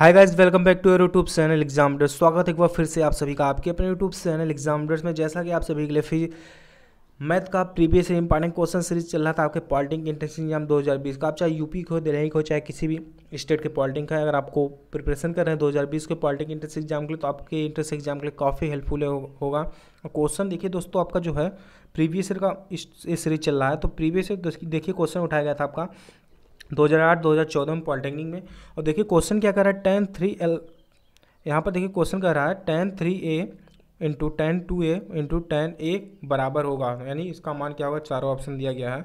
hi guys welcome back to your YouTube channel Examders स्वागत है एक बार फिर से आप सभी का आपके अपने यूट्यूब चैनल एग्जामडर्स में जैसा कि आप सभी के लिए फिर मैथ का प्रीवियस इंपॉर्टेंट क्वेश्चन सीरीज चल रहा था आपके पॉलिटिक इंट्रेंस एग्जाम 2020 का आप चाहे यूपी को दिल्ली को चाहे किसी भी स्टेट के पॉलिटिक का अगर आपको प्रिपरेशन कर रहे हैं दो के पॉलिटिक इंट्रेंस एग्जाम के लिए तो आपके इंट्रेंस एग्जाम के लिए काफ़ी हेल्पफुल होगा होगा क्वेश्चन देखिए दोस्तों आपका जो है प्रीवियस ईयर का सीरीज चल रहा है तो प्रीवियस ईयर देखिए क्वेश्चन उठाया गया था आपका 2008-2014 में पॉलिटेक्निक में और देखिए क्वेश्चन क्या कर रहा है टेन थ्री एल यहाँ पर देखिए क्वेश्चन कर रहा है ten three A into ten two A into ten ए बराबर होगा यानी इसका मान क्या होगा चारों ऑप्शन दिया गया है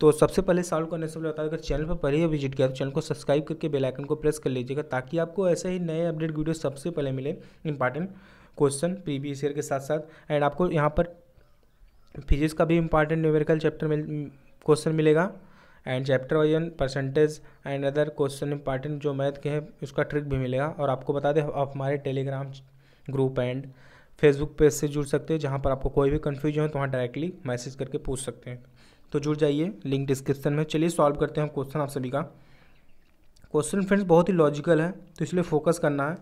तो सबसे पहले सॉल्व करने से पहले बता अगर चैनल पर पहले विजिट किया तो चैनल को सब्सक्राइब करके बेल आइकन को प्रेस कर लीजिएगा ताकि आपको ऐसे ही नए अपडेट वीडियो सबसे पहले मिले इंपॉर्टेंट क्वेश्चन प्रीवियस ईयर के साथ साथ एंड आपको यहाँ पर फिजिक्स का भी इंपॉर्टेंट न्यूमेरिकल चैप्टर मिल क्वेश्चन मिलेगा and chapter wise percentage and other question important जो मैथ के हैं उसका ट्रिक भी मिलेगा और आपको बता दें आप हमारे Telegram group and Facebook page से जुड़ सकते हैं जहाँ पर आपको कोई भी कन्फ्यूजन हो तो वहाँ डायरेक्टली मैसेज करके पूछ सकते हैं तो जुड़ जाइए लिंक डिस्क्रिप्शन में चलिए सॉल्व करते हैं क्वेश्चन आप सभी का क्वेश्चन फ्रेंड्स बहुत ही लॉजिकल है तो इसलिए फोकस करना है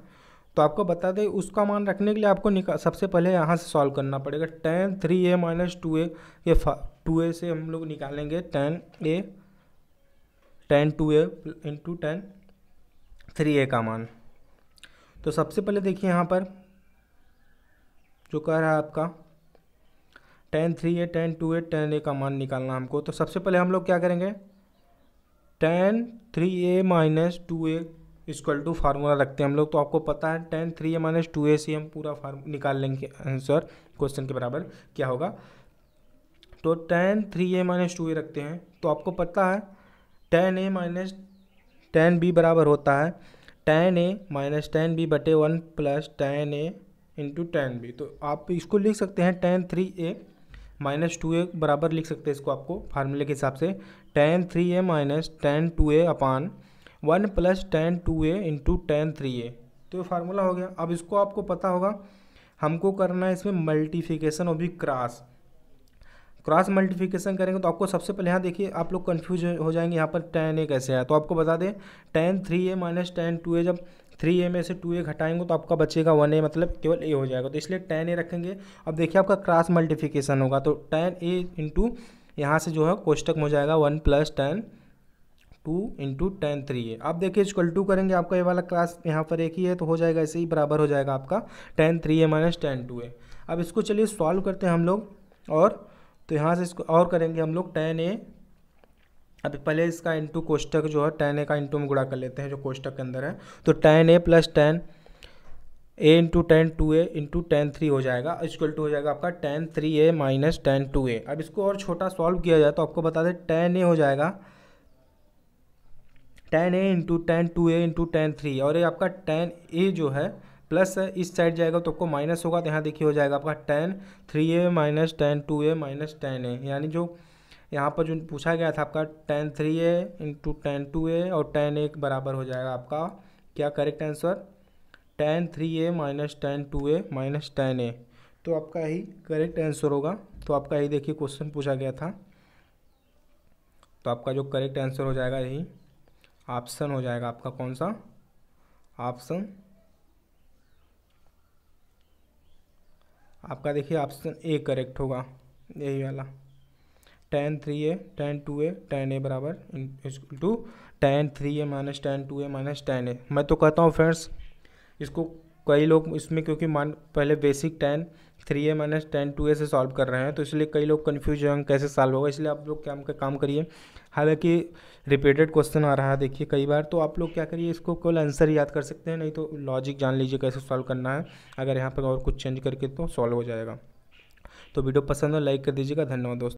तो आपको बता दें उसका मान रखने के लिए आपको निकाल सबसे पहले यहाँ से सॉल्व करना पड़ेगा ten three A minus two A ये टू ए से हम लोग निकालेंगे ten A ten two A into ten three A का मान तो सबसे पहले देखिए यहाँ पर जो कह रहा है आपका ten three A ten two A ten A का मान निकालना हमको तो सबसे पहले हम लोग क्या करेंगे ten three A minus two A equal to formula रखते हैं हम लोग तो आपको पता है टेन थ्री ए माइनस टू ए से हम पूरा फार्म निकाल लेंगे आंसर क्वेश्चन के बराबर क्या होगा तो ten three A minus two A रखते हैं तो आपको पता है ten A minus ten B बराबर होता है ten A minus ten B बटे one plus ten A into ten B तो आप इसको लिख सकते हैं ten three A minus two A बराबर लिख सकते हैं इसको आपको फार्मूले के हिसाब से ten three A minus ten two A upon one plus ten two A into ten three A तो ये फार्मूला हो गया अब इसको आपको पता होगा हमको करना है इसमें मल्टीफिकेशन ऑफ भी क्रास क्रॉस मल्टीप्लिकेशन करेंगे तो आपको सबसे पहले यहाँ देखिए आप लोग कन्फ्यूज हो जाएंगे यहाँ पर टेन ए कैसे है तो आपको बता दें ten three A minus ten two A जब थ्री ए में से टू ए घटाएंगे तो आपका बचेगा वन ए मतलब केवल ए हो जाएगा तो इसलिए टेन ए रखेंगे अब देखिए आपका क्रॉस मल्टीफिकेशन होगा तो टेन ए इंटू यहाँ से जो है कोष्टक हो जाएगा one plus ten two into ten three A आप देखिए इजक्वल टू करेंगे आपका ये वाला क्लास यहाँ पर एक ही है तो हो जाएगा ऐसे ही बराबर हो जाएगा आपका ten three A minus ten two A अब इसको चलिए सॉल्व करते हैं हम लोग और तो यहाँ से इसको और करेंगे हम लोग टेन ए अभी पहले इसका इंटू कोष्टक जो है टेन ए का इंटू में गुड़ा कर लेते हैं जो कोष्टक के अंदर है तो ten A plus ten A into ten two A into ten three हो जाएगा इक्वल टू हो जाएगा आपका ten three A minus ten two A अब इसको और छोटा सॉल्व किया जाए तो आपको बता दें टेन ए हो जाएगा ten A into ten two A into ten three और ये आपका टेन ए जो है प्लस इस साइड जाएगा तो आपको माइनस होगा तो यहाँ देखिए हो जाएगा आपका ten three A minus ten two A minus ten A यानी जो यहाँ पर जो पूछा गया था आपका ten three A into ten two A और टेन ए बराबर हो जाएगा आपका क्या correct answer ten three A minus ten two A minus ten A तो आपका यही करेक्ट आंसर होगा तो आपका यही देखिए क्वेश्चन पूछा गया था तो आपका जो करेक्ट आंसर हो जाएगा यही ऑप्शन हो जाएगा आपका कौन सा ऑप्शन आपका देखिए ऑप्शन ए करेक्ट होगा यही वाला टेन थ्री ए टेन टू ए टेन ए बराबर two ten three A minus ten two A minus ten a मैं तो कहता हूँ फ्रेंड्स इसको कई लोग इसमें क्योंकि मान पहले बेसिक टेन थ्री ए माइनस टेन टू ए से सॉल्व कर रहे हैं तो इसलिए कई लोग कन्फ्यूज हैं कैसे सॉल्व होगा इसलिए आप लोग क्या का काम करिए हालांकि रिपीटेड क्वेश्चन आ रहा है देखिए कई बार तो आप लोग क्या करिए इसको केवल आंसर याद कर सकते हैं नहीं तो लॉजिक जान लीजिए कैसे सॉल्व करना है अगर यहाँ पर और कुछ चेंज करके तो सॉल्व हो जाएगा तो वीडियो पसंद हो लाइक कर दीजिएगा धन्यवाद दोस्तों